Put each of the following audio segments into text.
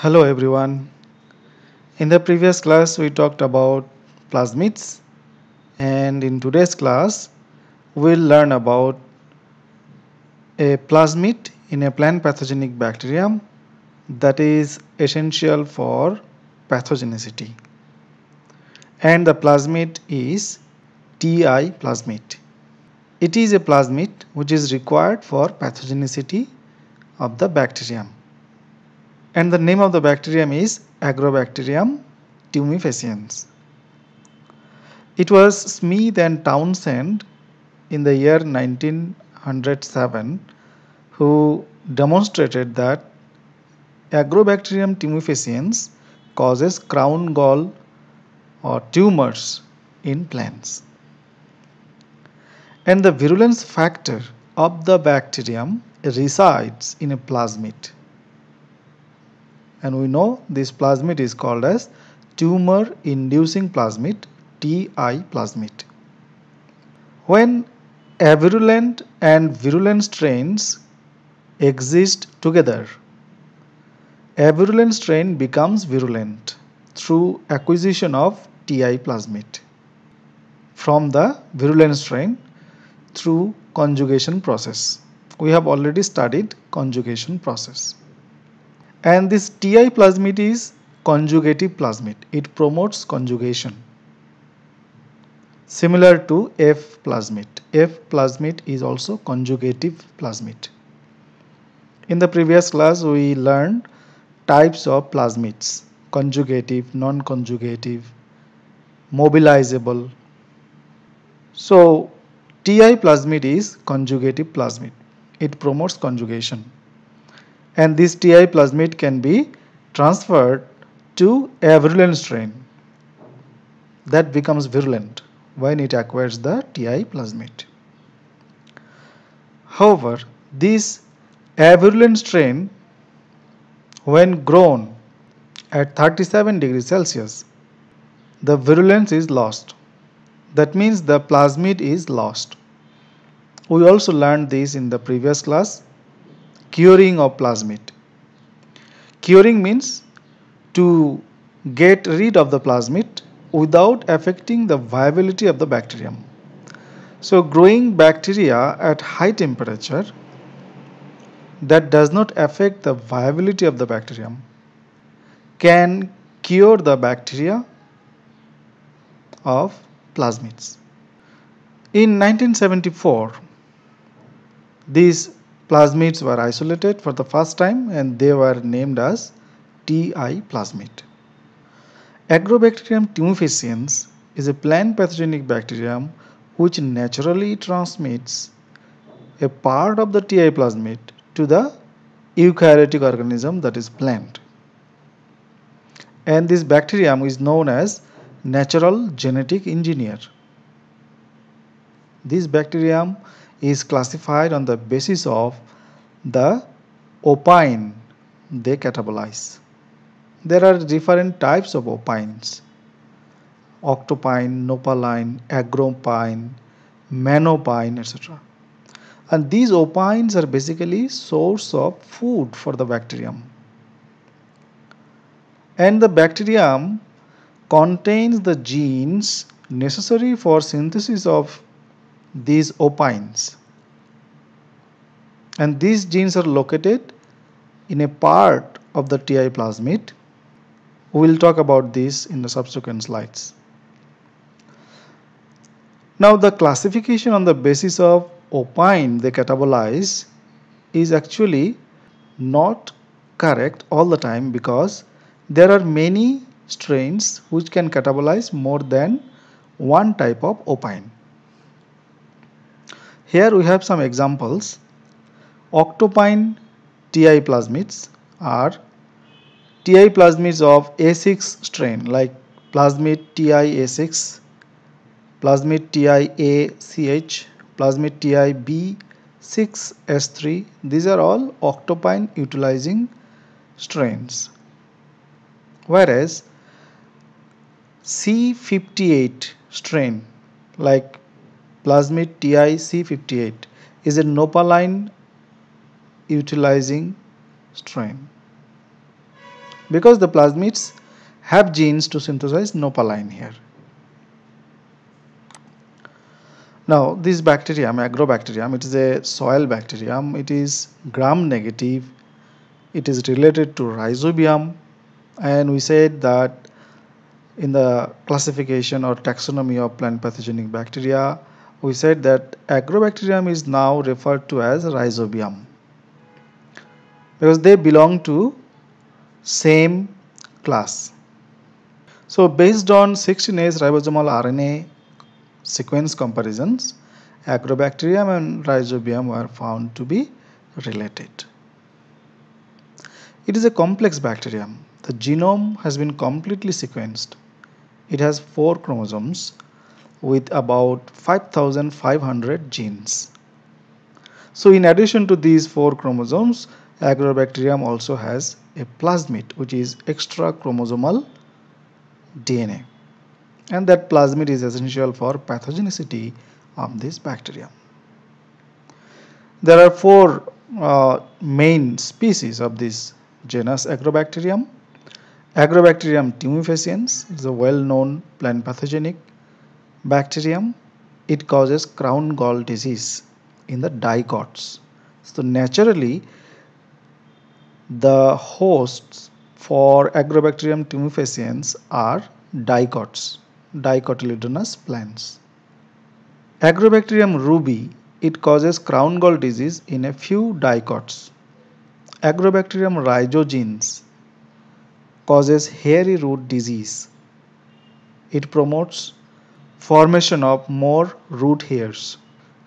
Hello everyone. In the previous class we talked about plasmids and in today's class we'll learn about a plasmid in a plant pathogenic bacterium that is essential for pathogenicity and the plasmid is TI plasmid. It is a plasmid which is required for pathogenicity of the bacterium and the name of the bacterium is Agrobacterium tumefaciens. It was Smith and Townsend in the year 1907 who demonstrated that Agrobacterium tumefaciens causes crown gall or tumors in plants. And the virulence factor of the bacterium resides in a plasmid and we know this plasmid is called as tumor inducing plasmid TI plasmid. When avirulent and virulent strains exist together, avirulent strain becomes virulent through acquisition of TI plasmid from the virulent strain through conjugation process. We have already studied conjugation process. And this Ti plasmid is conjugative plasmid. It promotes conjugation. Similar to F plasmid. F plasmid is also conjugative plasmid. In the previous class, we learned types of plasmids. Conjugative, non-conjugative, mobilizable. So, Ti plasmid is conjugative plasmid. It promotes conjugation and this Ti plasmid can be transferred to a virulent strain that becomes virulent when it acquires the Ti plasmid. However, this virulent strain when grown at 37 degrees Celsius, the virulence is lost. That means the plasmid is lost. We also learned this in the previous class curing of plasmid. Curing means to get rid of the plasmid without affecting the viability of the bacterium. So growing bacteria at high temperature that does not affect the viability of the bacterium can cure the bacteria of plasmids. In 1974, this Plasmids were isolated for the first time and they were named as TI plasmid. Agrobacterium tumefaciens is a plant pathogenic bacterium which naturally transmits a part of the TI plasmid to the eukaryotic organism that is plant. And this bacterium is known as natural genetic engineer. This bacterium is classified on the basis of the opine they catabolize. There are different types of opines. Octopine, nopaline, agropine, manopine, etc. And these opines are basically source of food for the bacterium. And the bacterium contains the genes necessary for synthesis of these opines. And these genes are located in a part of the TI plasmid. We will talk about this in the subsequent slides. Now the classification on the basis of opine they catabolize is actually not correct all the time because there are many strains which can catabolize more than one type of opine. Here we have some examples. Octopine TI plasmids are TI plasmids of A6 strain like plasmid TI-A6, plasmid TI-ACH, plasmid TI-B6S3. These are all octopine utilizing strains. Whereas C58 strain like plasmid TIC58 is a nopaline utilizing strain. Because the plasmids have genes to synthesize nopaline here. Now this bacterium, agrobacterium, it is a soil bacterium, it is gram negative, it is related to rhizobium and we said that in the classification or taxonomy of plant pathogenic bacteria, we said that agrobacterium is now referred to as rhizobium because they belong to same class. So based on 16S ribosomal RNA sequence comparisons, agrobacterium and rhizobium were found to be related. It is a complex bacterium. The genome has been completely sequenced. It has four chromosomes with about 5500 genes. So in addition to these four chromosomes, Agrobacterium also has a plasmid which is extra chromosomal DNA and that plasmid is essential for pathogenicity of this bacterium. There are four uh, main species of this genus Agrobacterium. Agrobacterium tumefaciens is a well-known plant pathogenic bacterium it causes crown gall disease in the dicots. so naturally the hosts for agrobacterium tumefaciens are dicots, dicotyledonous plants agrobacterium ruby it causes crown gall disease in a few dicots. agrobacterium rhizogenes causes hairy root disease it promotes formation of more root hairs.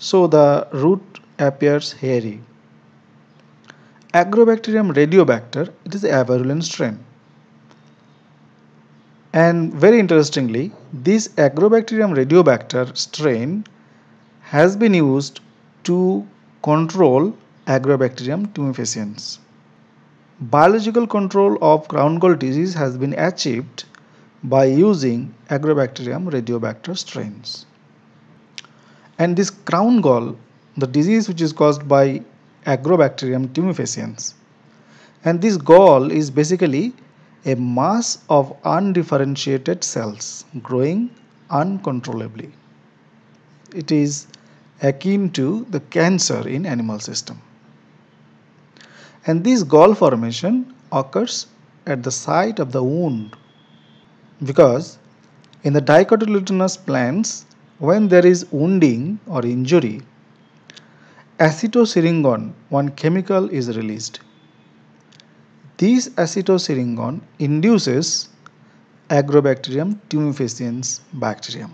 So the root appears hairy. Agrobacterium radiobacter, it is a virulent strain. And very interestingly, this Agrobacterium radiobacter strain has been used to control Agrobacterium tumefaciens. Biological control of crown gall disease has been achieved by using Agrobacterium radiobacter strains. And this crown gall, the disease which is caused by Agrobacterium tumefaciens. And this gall is basically a mass of undifferentiated cells growing uncontrollably. It is akin to the cancer in animal system. And this gall formation occurs at the site of the wound because in the dicotyledonous plants, when there is wounding or injury, acetoseringon, one chemical is released. This acetoseringon induces Agrobacterium tumefaciens bacterium.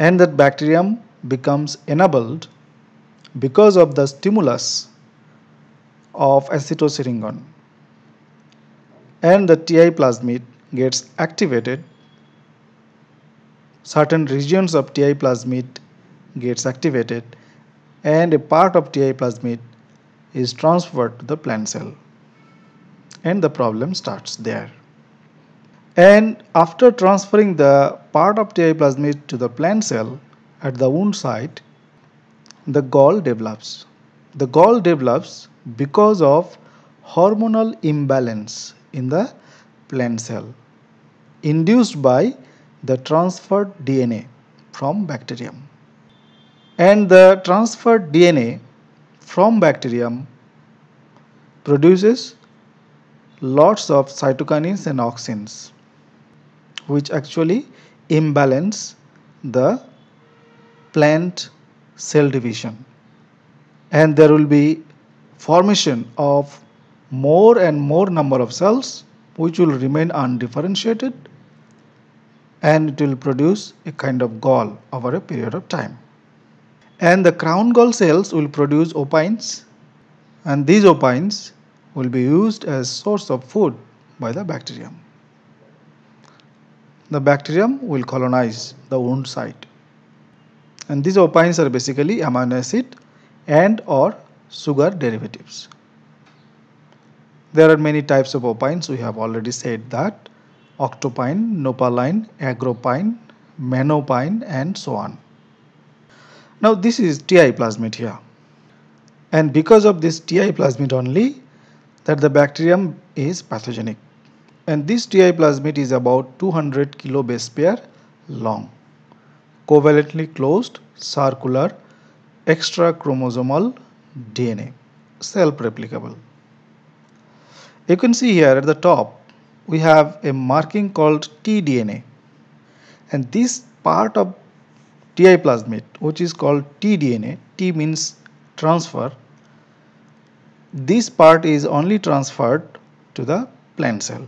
And that bacterium becomes enabled because of the stimulus of acetoseringon. And the TI plasmid gets activated, certain regions of Ti plasmid gets activated and a part of Ti plasmid is transferred to the plant cell and the problem starts there. And after transferring the part of Ti plasmid to the plant cell at the wound site, the gall develops. The gall develops because of hormonal imbalance in the plant cell induced by the transferred DNA from bacterium. And the transferred DNA from bacterium produces lots of cytokinins and auxins which actually imbalance the plant cell division and there will be formation of more and more number of cells which will remain undifferentiated and it will produce a kind of gall over a period of time. And the crown gall cells will produce opines and these opines will be used as source of food by the bacterium. The bacterium will colonize the wound site. And these opines are basically amino acid and or sugar derivatives. There are many types of opines. We have already said that octopine, nopaline, agropine, manopine and so on. Now this is Ti plasmid here. And because of this Ti plasmid only that the bacterium is pathogenic. And this Ti plasmid is about 200 kilo base pair long. Covalently closed, circular, extra chromosomal DNA, self-replicable. You can see here at the top we have a marking called tDNA and this part of Ti plasmid which is called tDNA, T means transfer, this part is only transferred to the plant cell.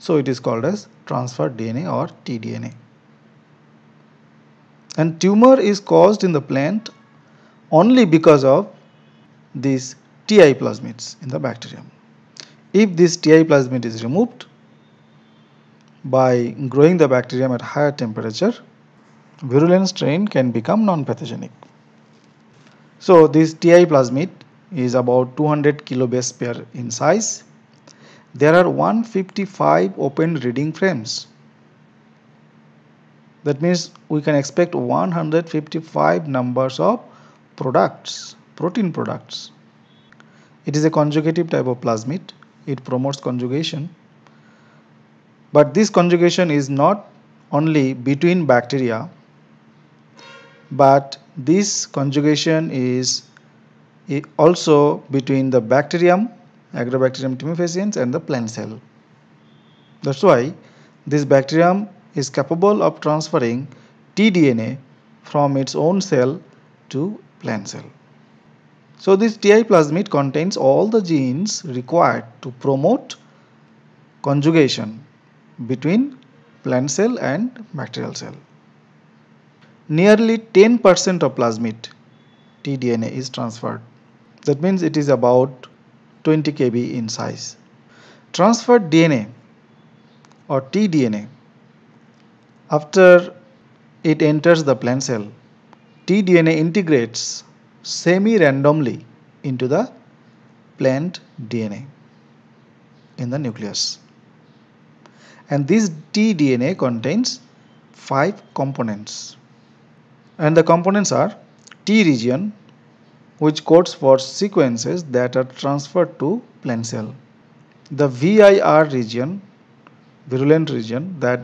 So it is called as transfer DNA or tDNA. And tumor is caused in the plant only because of this Ti plasmids in the bacterium. If this Ti plasmid is removed by growing the bacterium at higher temperature, virulent strain can become non-pathogenic. So this Ti plasmid is about 200 kilobase pair in size. There are 155 open reading frames. That means we can expect 155 numbers of products, protein products. It is a conjugative type of plasmid. It promotes conjugation. But this conjugation is not only between bacteria, but this conjugation is also between the bacterium, Agrobacterium tumefaciens and the plant cell. That's why this bacterium is capable of transferring tDNA from its own cell to plant cell. So this TI plasmid contains all the genes required to promote conjugation between plant cell and bacterial cell. Nearly 10% of plasmid tDNA is transferred. That means it is about 20 kb in size. Transferred DNA or tDNA after it enters the plant cell, tDNA integrates semi-randomly into the plant DNA in the nucleus. And this tDNA contains five components. And the components are T region which codes for sequences that are transferred to plant cell. The VIR region, virulent region that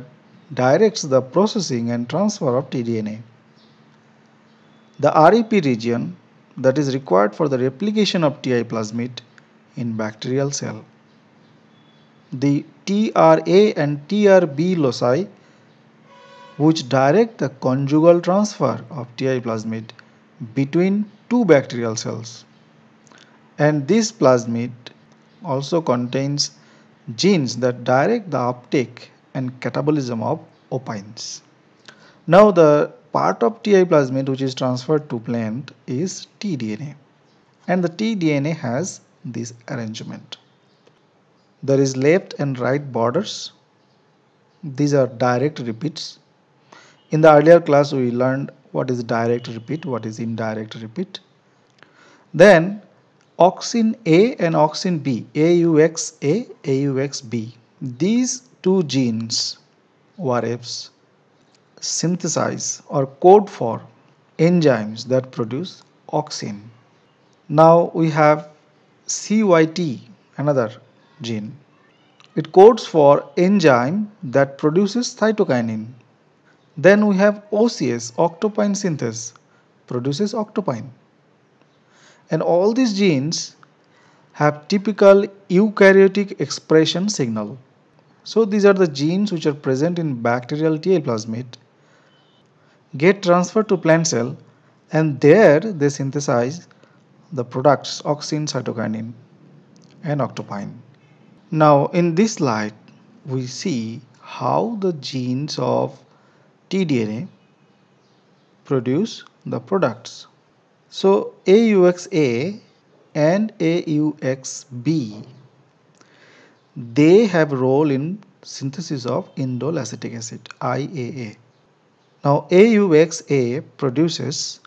directs the processing and transfer of tDNA. The REP region that is required for the replication of Ti plasmid in bacterial cell. The TRA and TRB loci which direct the conjugal transfer of Ti plasmid between two bacterial cells. And this plasmid also contains genes that direct the uptake and catabolism of opines. Now the part of Ti plasmid which is transferred to plant is tDNA and the tDNA has this arrangement. There is left and right borders. These are direct repeats. In the earlier class we learned what is direct repeat, what is indirect repeat. Then auxin A and auxin B, AUXA, AUXB. These two genes, ORFs, synthesize or code for enzymes that produce auxin. Now we have CYT, another gene. It codes for enzyme that produces cytokinin. Then we have OCS, octopine synthase, produces octopine. And all these genes have typical eukaryotic expression signal. So these are the genes which are present in bacterial plasmid get transferred to plant cell and there they synthesize the products auxin, cytokinin and octopine. Now in this slide we see how the genes of tDNA produce the products. So AUXA and AUXB they have role in synthesis of indole acetic acid IAA now AUXA produces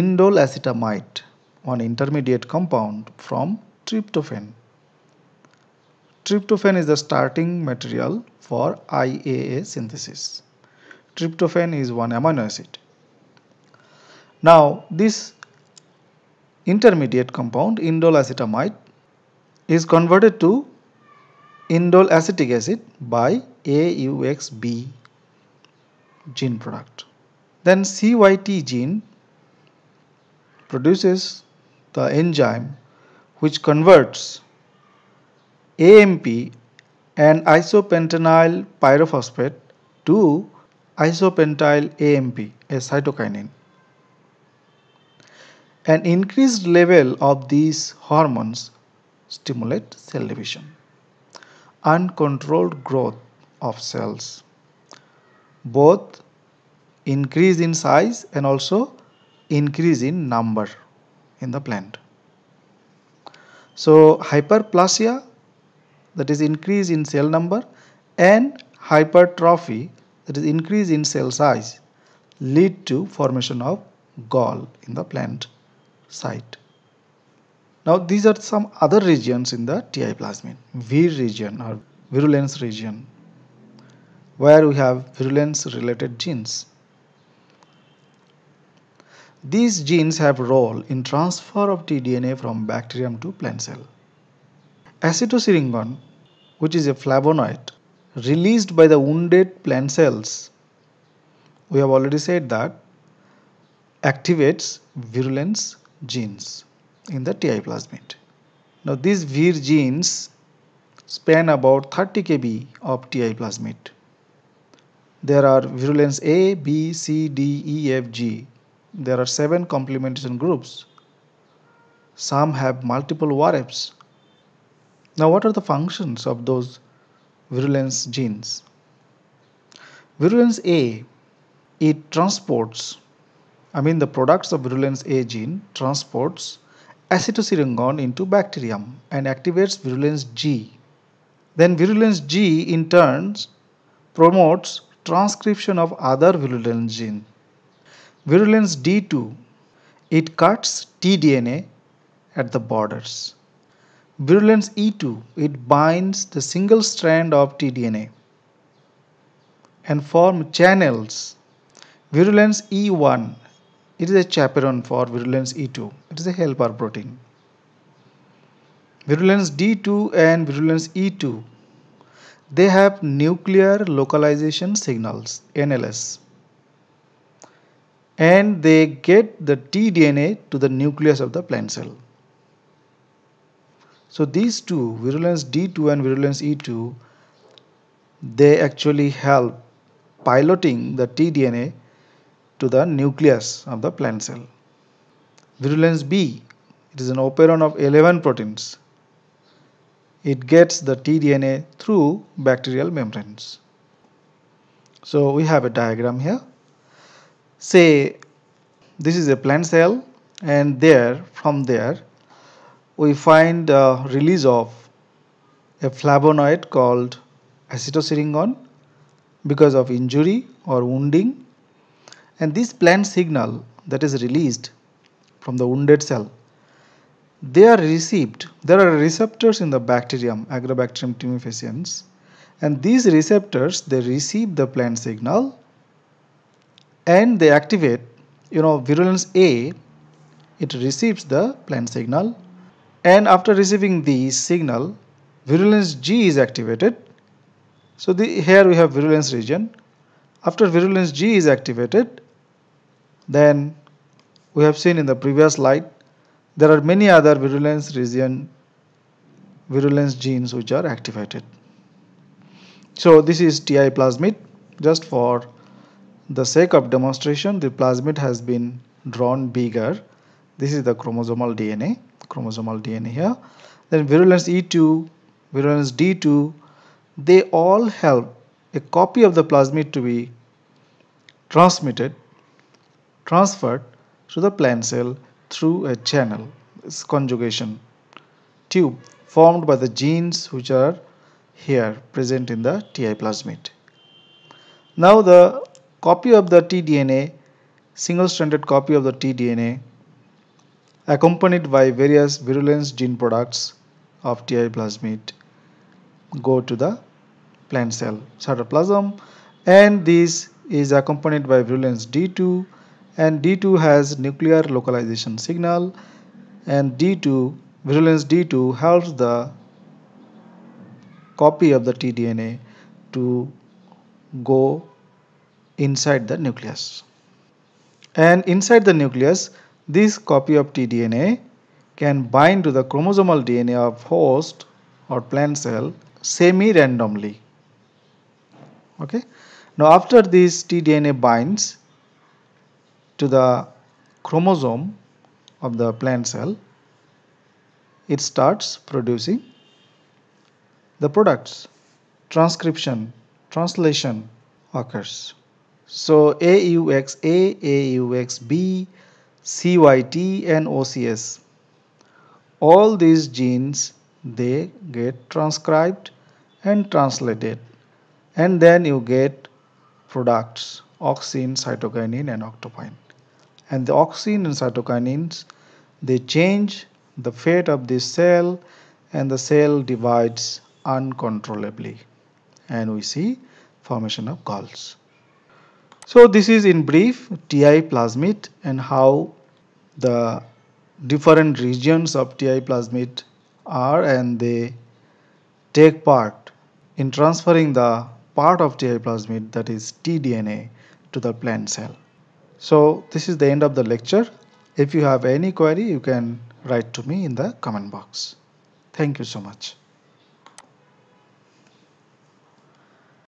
indole acetamide, one intermediate compound from tryptophan. Tryptophan is the starting material for IAA synthesis. Tryptophan is one amino acid. Now this intermediate compound indole acetamide is converted to indole acetic acid by AUXB gene product. Then CYT gene produces the enzyme which converts AMP and isopentanyl pyrophosphate to isopentyl AMP, a cytokinin. An increased level of these hormones stimulate cell division, uncontrolled growth of cells both increase in size and also increase in number in the plant. So hyperplasia that is increase in cell number and hypertrophy that is increase in cell size lead to formation of gall in the plant site. Now these are some other regions in the TI plasmid, V region or virulence region where we have virulence related genes. These genes have role in transfer of tDNA from bacterium to plant cell. Acetosiringon, which is a flavonoid released by the wounded plant cells, we have already said that activates virulence genes in the TI plasmid. Now these vir genes span about 30 kb of TI plasmid there are virulence A, B, C, D, E, F, G. There are seven complementation groups. Some have multiple VAREPs. Now, what are the functions of those virulence genes? Virulence A, it transports, I mean the products of virulence A gene transports acetylserangon into bacterium and activates virulence G. Then virulence G in turn promotes transcription of other virulence gene. Virulence D2, it cuts tDNA at the borders. Virulence E2, it binds the single strand of tDNA and form channels. Virulence E1, it is a chaperone for virulence E2, it is a helper protein. Virulence D2 and virulence E2 they have nuclear localization signals NLS and they get the tDNA to the nucleus of the plant cell. So these two virulence D2 and virulence E2 they actually help piloting the tDNA to the nucleus of the plant cell. Virulence B it is an operon of 11 proteins it gets the tDNA through bacterial membranes. So we have a diagram here. Say this is a plant cell and there from there we find release of a flavonoid called acetoseringon because of injury or wounding and this plant signal that is released from the wounded cell they are received there are receptors in the bacterium agrobacterium tumefaciens and these receptors they receive the plant signal and they activate you know virulence A it receives the plant signal and after receiving the signal virulence G is activated so the, here we have virulence region after virulence G is activated then we have seen in the previous slide there are many other virulence region, virulence genes which are activated. So this is TI plasmid. Just for the sake of demonstration, the plasmid has been drawn bigger. This is the chromosomal DNA, chromosomal DNA here. Then virulence E2, virulence D2, they all help a copy of the plasmid to be transmitted, transferred to the plant cell through a channel is conjugation tube formed by the genes which are here present in the Ti plasmid. Now the copy of the tDNA, single-stranded copy of the tDNA accompanied by various virulence gene products of Ti plasmid go to the plant cell cytoplasm and this is accompanied by virulence D2 and D2 has nuclear localization signal and D2 virulence D2 helps the copy of the tDNA to go inside the nucleus and inside the nucleus this copy of tDNA can bind to the chromosomal DNA of host or plant cell semi-randomly okay now after this tDNA binds to the chromosome of the plant cell, it starts producing the products. Transcription, translation occurs. So AUX, A, AUX, B, CYT and OCS. All these genes they get transcribed and translated and then you get products auxin, cytokinin and octopine and the auxin and cytokinins they change the fate of this cell and the cell divides uncontrollably and we see formation of galls. So this is in brief TI plasmid and how the different regions of TI plasmid are and they take part in transferring the part of TI plasmid that is tDNA to the plant cell. So this is the end of the lecture. If you have any query, you can write to me in the comment box. Thank you so much.